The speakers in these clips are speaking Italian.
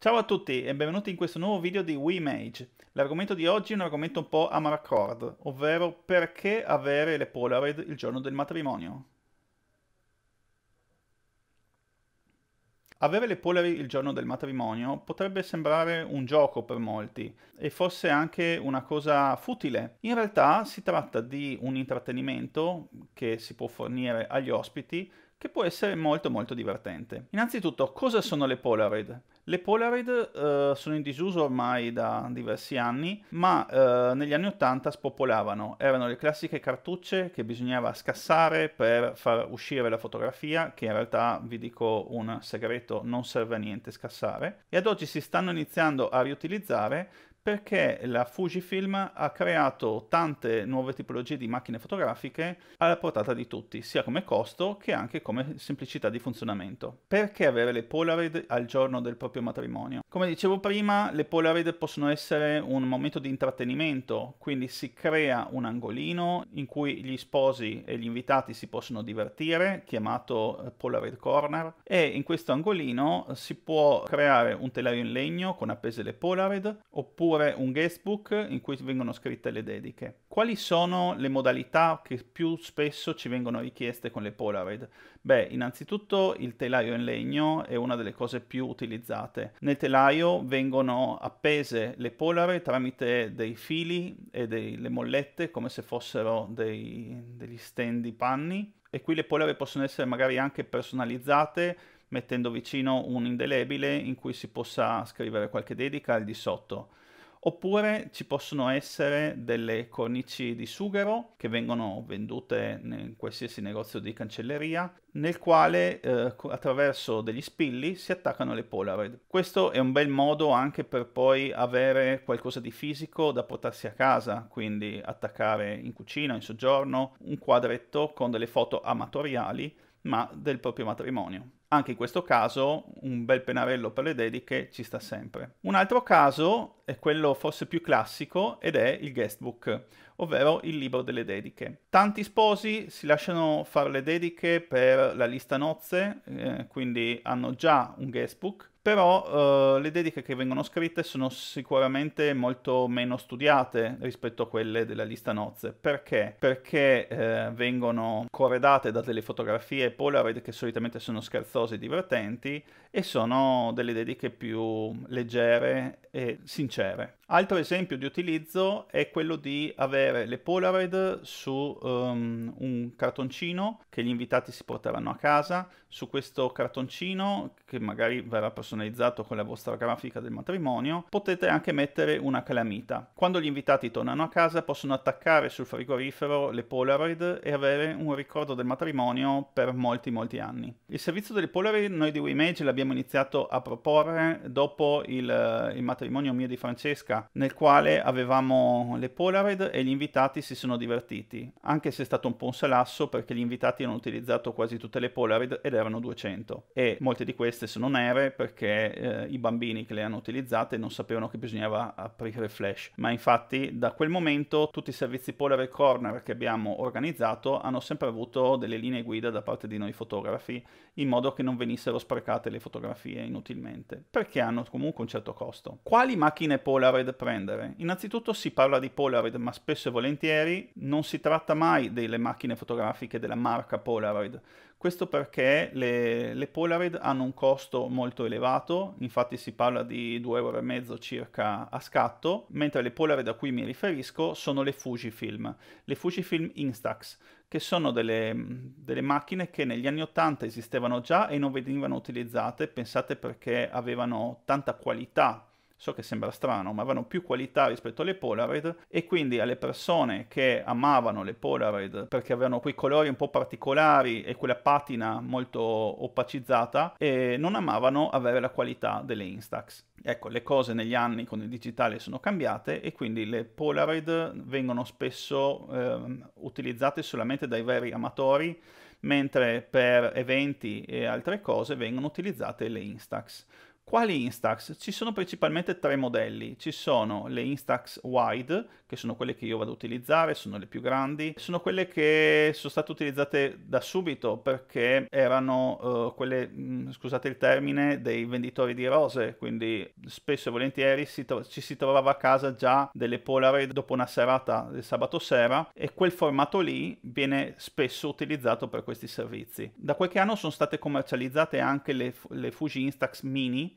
Ciao a tutti e benvenuti in questo nuovo video di WeMage. L'argomento di oggi è un argomento un po' a ovvero perché avere le Polaroid il giorno del matrimonio. Avere le Polaroid il giorno del matrimonio potrebbe sembrare un gioco per molti e forse anche una cosa futile. In realtà si tratta di un intrattenimento che si può fornire agli ospiti che può essere molto molto divertente. Innanzitutto, cosa sono le Polaroid? Le Polaroid eh, sono in disuso ormai da diversi anni, ma eh, negli anni 80 spopolavano. Erano le classiche cartucce che bisognava scassare per far uscire la fotografia, che in realtà vi dico un segreto, non serve a niente scassare. E ad oggi si stanno iniziando a riutilizzare perché la Fujifilm ha creato tante nuove tipologie di macchine fotografiche alla portata di tutti, sia come costo che anche come semplicità di funzionamento. Perché avere le Polaroid al giorno del proprio matrimonio? Come dicevo prima, le Polaroid possono essere un momento di intrattenimento, quindi si crea un angolino in cui gli sposi e gli invitati si possono divertire, chiamato eh, Polaroid Corner, e in questo angolino si può creare un telaio in legno con appese le Polaroid, oppure oppure un guestbook in cui vengono scritte le dediche. Quali sono le modalità che più spesso ci vengono richieste con le Polaroid? Beh, innanzitutto il telaio in legno è una delle cose più utilizzate. Nel telaio vengono appese le Polaroid tramite dei fili e delle mollette come se fossero dei, degli stand di panni e qui le Polaroid possono essere magari anche personalizzate mettendo vicino un indelebile in cui si possa scrivere qualche dedica al di sotto. Oppure ci possono essere delle cornici di sughero che vengono vendute in qualsiasi negozio di cancelleria, nel quale eh, attraverso degli spilli si attaccano le Polaroid. Questo è un bel modo anche per poi avere qualcosa di fisico da portarsi a casa, quindi attaccare in cucina, in soggiorno, un quadretto con delle foto amatoriali ma del proprio matrimonio. Anche in questo caso un bel penarello per le dediche ci sta sempre. Un altro caso è quello forse più classico ed è il guestbook, ovvero il libro delle dediche. Tanti sposi si lasciano fare le dediche per la lista nozze, eh, quindi hanno già un guestbook però eh, le dediche che vengono scritte sono sicuramente molto meno studiate rispetto a quelle della lista nozze. Perché? Perché eh, vengono corredate da delle fotografie Polaroid che solitamente sono scherzose e divertenti e sono delle dediche più leggere e sincere. Altro esempio di utilizzo è quello di avere le Polaroid su um, un cartoncino che gli invitati si porteranno a casa, su questo cartoncino che magari verrà personalizzato con la vostra grafica del matrimonio, potete anche mettere una calamita. Quando gli invitati tornano a casa possono attaccare sul frigorifero le Polaroid e avere un ricordo del matrimonio per molti molti anni. Il servizio delle Polaroid noi di WeMage l'abbiamo abbiamo iniziato a proporre dopo il, il matrimonio mio di Francesca, nel quale avevamo le Polaroid e gli invitati si sono divertiti, anche se è stato un po' un salasso perché gli invitati hanno utilizzato quasi tutte le Polaroid ed erano 200 e molte di queste sono nere perché eh, i bambini che le hanno utilizzate non sapevano che bisognava aprire flash, ma infatti da quel momento tutti i servizi Polaroid Corner che abbiamo organizzato hanno sempre avuto delle linee guida da parte di noi fotografi in modo che non venissero sprecate le fotografie fotografie inutilmente, perché hanno comunque un certo costo. Quali macchine Polaroid prendere? Innanzitutto si parla di Polaroid, ma spesso e volentieri non si tratta mai delle macchine fotografiche della marca Polaroid. Questo perché le, le Polaroid hanno un costo molto elevato, infatti si parla di 2,5 euro circa a scatto, mentre le Polaroid a cui mi riferisco sono le Fujifilm, le Fujifilm Instax che sono delle, mm, delle, macchine che negli anni 80 esistevano già e non venivano utilizzate, pensate perché avevano tanta qualità So che sembra strano, ma avevano più qualità rispetto alle Polaroid e quindi alle persone che amavano le Polaroid perché avevano quei colori un po' particolari e quella patina molto opacizzata e non amavano avere la qualità delle Instax. Ecco, le cose negli anni con il digitale sono cambiate e quindi le Polaroid vengono spesso eh, utilizzate solamente dai veri amatori mentre per eventi e altre cose vengono utilizzate le Instax. Quali Instax? Ci sono principalmente tre modelli. Ci sono le Instax Wide, che sono quelle che io vado ad utilizzare, sono le più grandi, sono quelle che sono state utilizzate da subito perché erano uh, quelle, mh, mm, scusate il termine, dei venditori di rose, quindi spesso e volentieri si ci si trovava a casa già delle Polaroid dopo una serata del sabato sera e quel formato lì viene spesso utilizzato per questi servizi. Da qualche anno sono state commercializzate anche le, le Fuji Instax Mini,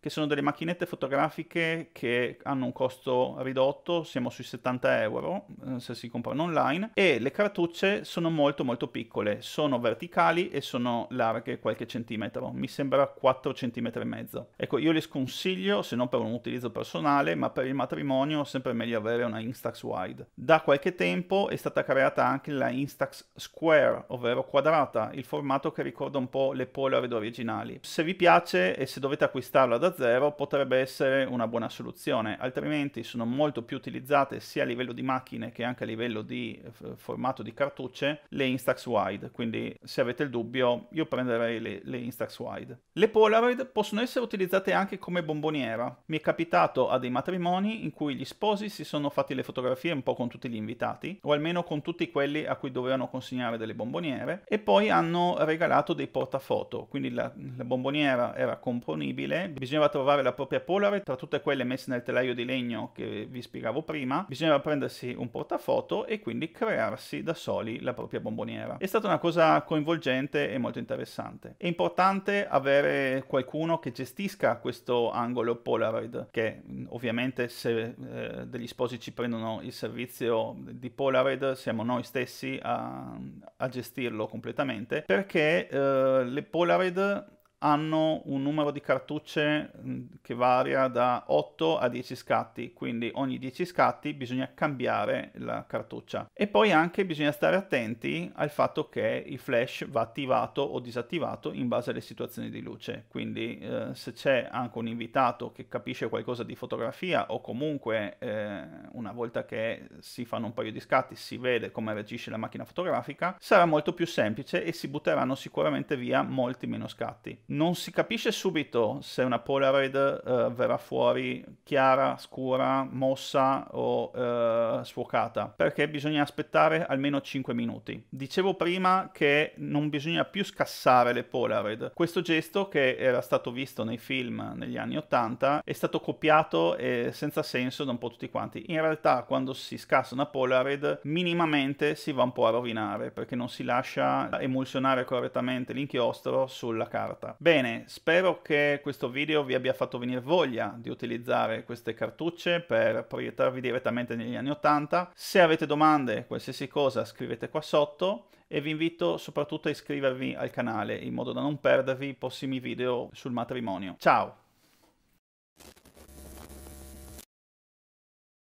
che sono delle macchinette fotografiche che hanno un costo ridotto, siamo sui 70 euro eh, se si comprano online, e le cartucce sono molto molto piccole, sono verticali e sono larghe qualche centimetro, mi sembra 4 cm e mezzo. Ecco, io le sconsiglio se non per un utilizzo personale, ma per il matrimonio è sempre meglio avere una Instax Wide. Da qualche tempo è stata creata anche la Instax Square, ovvero quadrata, il formato che ricorda un po' le Polaroid originali. Se vi piace e se dovete acquistarla da 2.0 potrebbe essere una buona soluzione, altrimenti sono molto più utilizzate sia a livello di macchine che anche a livello di eh, formato di cartucce le Instax Wide, quindi se avete il dubbio io prenderei le, le Instax Wide. Le Polaroid possono essere utilizzate anche come bomboniera. Mi è capitato a dei matrimoni in cui gli sposi si sono fatti le fotografie un po' con tutti gli invitati, o almeno con tutti quelli a cui dovevano consegnare delle bomboniere, e poi hanno regalato dei portafoto, quindi la, la bomboniera era componibile, bisogna bisognava trovare la propria Polaroid tra tutte quelle messe nel telaio di legno che vi spiegavo prima, bisognava prendersi un portafoto e quindi crearsi da soli la propria bomboniera. È stata una cosa coinvolgente e molto interessante. È importante avere qualcuno che gestisca questo angolo Polaroid, che mm, ovviamente se eh, degli sposi ci prendono il servizio di Polaroid siamo noi stessi a, a gestirlo completamente, perché eh, le Polaroid hanno un numero di cartucce mm, che varia da 8 a 10 scatti, quindi ogni 10 scatti bisogna cambiare la cartuccia. E poi anche bisogna stare attenti al fatto che il flash va attivato o disattivato in base alle situazioni di luce, quindi eh, se c'è anche un invitato che capisce qualcosa di fotografia o comunque eh, una volta che si fanno un paio di scatti si vede come reagisce la macchina fotografica, sarà molto più semplice e si butteranno sicuramente via molti meno scatti non si capisce subito se una Polaroid eh, verrà fuori chiara, scura, mossa o eh, sfocata, perché bisogna aspettare almeno 5 minuti. Dicevo prima che non bisogna più scassare le Polaroid. Questo gesto, che era stato visto nei film negli anni 80, è stato copiato e senza senso da un po' tutti quanti. In realtà, quando si scassa una Polaroid, minimamente si va un po' a rovinare, perché non si lascia emulsionare correttamente l'inchiostro sulla carta. Bene, spero che questo video vi abbia fatto venire voglia di utilizzare queste cartucce per proiettarvi direttamente negli anni 80. Se avete domande, qualsiasi cosa, scrivete qua sotto e vi invito soprattutto a iscrivervi al canale in modo da non perdervi i prossimi video sul matrimonio. Ciao!